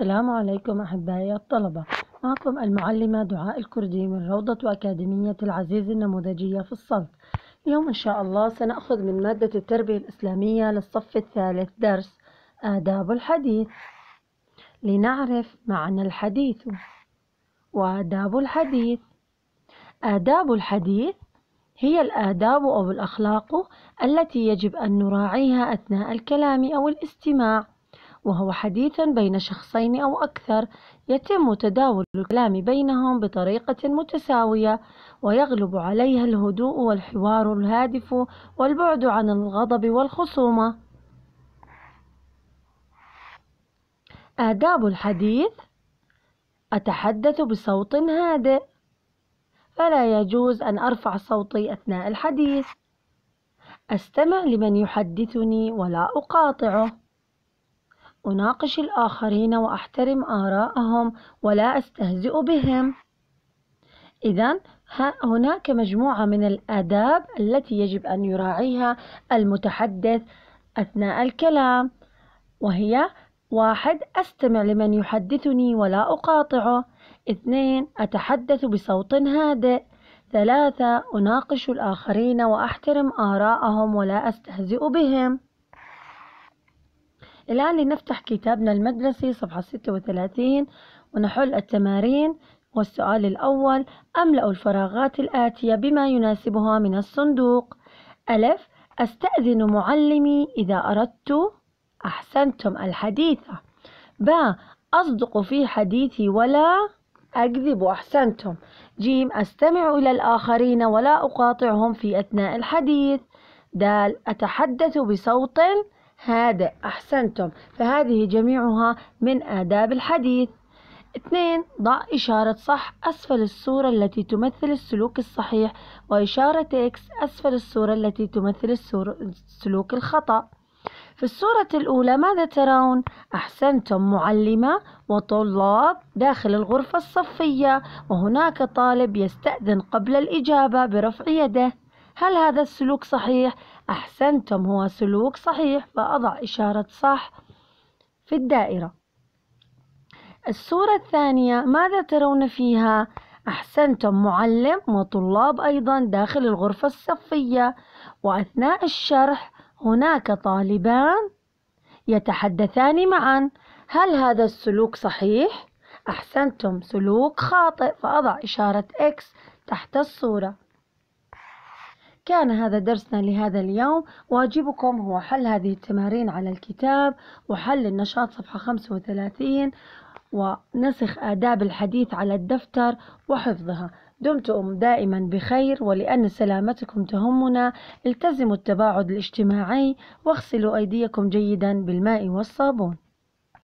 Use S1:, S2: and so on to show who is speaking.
S1: السلام عليكم أحبائي الطلبة معكم المعلمة دعاء الكردي من روضة أكاديمية العزيز النموذجية في الصف اليوم إن شاء الله سنأخذ من مادة التربية الإسلامية للصف الثالث درس آداب الحديث لنعرف معنى الحديث وآداب الحديث آداب الحديث هي الآداب أو الأخلاق التي يجب أن نراعيها أثناء الكلام أو الاستماع وهو حديث بين شخصين أو أكثر يتم تداول الكلام بينهم بطريقة متساوية ويغلب عليها الهدوء والحوار الهادف والبعد عن الغضب والخصومة آداب الحديث أتحدث بصوت هادئ فلا يجوز أن أرفع صوتي أثناء الحديث أستمع لمن يحدثني ولا أقاطعه أناقش الآخرين وأحترم آراءهم ولا أستهزئ بهم إذا هناك مجموعة من الآداب التي يجب أن يراعيها المتحدث أثناء الكلام وهي واحد أستمع لمن يحدثني ولا أقاطعه اثنين أتحدث بصوت هادئ ثلاثة أناقش الآخرين وأحترم آراءهم ولا أستهزئ بهم الآن لنفتح كتابنا المدرسي صفحة 36 ونحل التمارين والسؤال الأول أملأ الفراغات الآتية بما يناسبها من الصندوق ألف أستأذن معلمي إذا أردت أحسنتم الحديثة باء أصدق في حديثي ولا أكذب أحسنتم جيم أستمع إلى الآخرين ولا أقاطعهم في أثناء الحديث دال أتحدث بصوت هادئ أحسنتم فهذه جميعها من آداب الحديث اثنين ضع إشارة صح أسفل الصورة التي تمثل السلوك الصحيح وإشارة إكس أسفل الصورة التي تمثل السلوك الخطأ في الصورة الأولى ماذا ترون؟ أحسنتم معلمة وطلاب داخل الغرفة الصفية وهناك طالب يستأذن قبل الإجابة برفع يده هل هذا السلوك صحيح؟ أحسنتم هو سلوك صحيح فأضع إشارة صح في الدائرة الصورة الثانية ماذا ترون فيها؟ أحسنتم معلم وطلاب أيضا داخل الغرفة الصفية وأثناء الشرح هناك طالبان يتحدثان معا هل هذا السلوك صحيح؟ أحسنتم سلوك خاطئ فأضع إشارة إكس تحت الصورة كان هذا درسنا لهذا اليوم واجبكم هو حل هذه التمارين على الكتاب وحل النشاط صفحة 35 ونسخ آداب الحديث على الدفتر وحفظها دمتم دائما بخير ولأن سلامتكم تهمنا التزموا التباعد الاجتماعي واغسلوا أيديكم جيدا بالماء والصابون